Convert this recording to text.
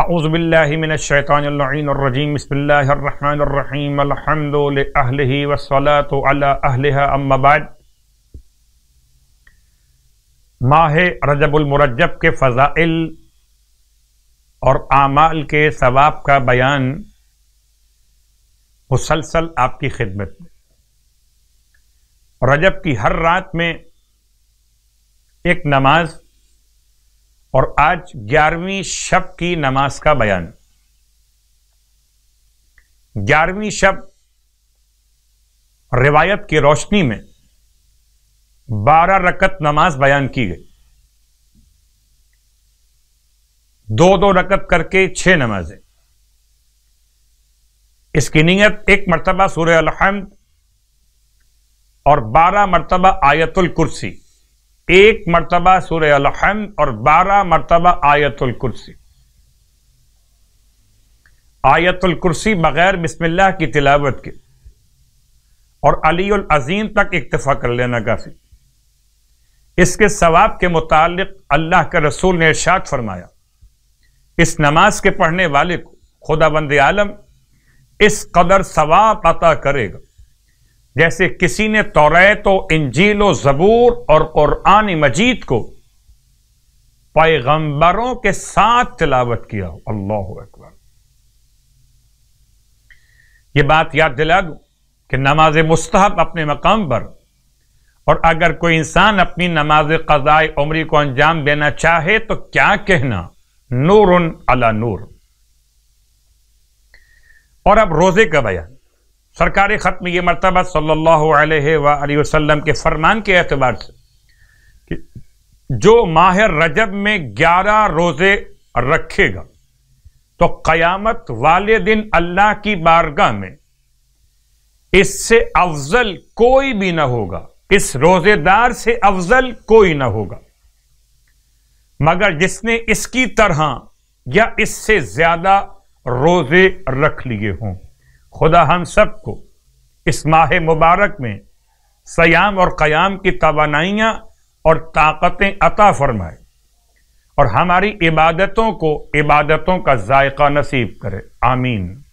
अज़बिल्लिमिनशैतानरजीम बसमीम अलहमदल माह रजबुलमरजब के फ़ज़ाइल और आमाल के सवाब का बयान मुसलसल आपकी खिदमत में रजब की हर रात में एक नमाज़ और आज ग्यारहवीं शब की नमाज का बयान ग्यारहवीं शब रिवायत की रोशनी में बारह रकत नमाज बयान की गई दो दो रकत करके छह नमाजें इसकी नीयत एक मरतबा सूर्य अलहमद और बारह मरतबा आयतुल कुर्सी एक मरतबा सूर्य अलहम और बारह मरतबा आयतुल कुर्सी आयतुल कुर्सी बगैर बिस्मिल्लाह की तिलावत के और अली अजीम तक इक्तफा कर लेना काफी इसके सवाब के मुतालिक अल्लाह के रसूल ने इर्शाद फरमाया इस नमाज के पढ़ने वाले को खुदा बंद आलम इस कदर सवाब अता करेगा जैसे किसी ने तोरे तो इंजील जबूर और कुरान मजीद को पैगंबरों के साथ तिलावत किया हो अल्लाह अकबर यह बात याद दिला दू कि नमाज मुस्तहब अपने मकाम पर और अगर कोई इंसान अपनी नमाज कज़ाए उमरी को अंजाम देना चाहे तो क्या कहना नूर अला नूर और अब रोजे का बयान सरकार खत्म ये मरतबा सल्लल्लाहु अलैहि वसल्लम के फरमान के अतबार से जो माह रजब में ग्यारह रोज़े रखेगा तो क़यामत वाले दिन अल्लाह की बारगाह में इससे अफजल कोई भी ना होगा इस रोज़ेदार से अफजल कोई ना होगा मगर जिसने इसकी तरह या इससे ज़्यादा रोज़े रख लिए हों खुदा हम सबको इस माह मुबारक में सयाम और क़याम की तोानाइयाँ और ताकतें अता फरमाए और हमारी इबादतों को इबादतों का जायका नसीब करे आमीन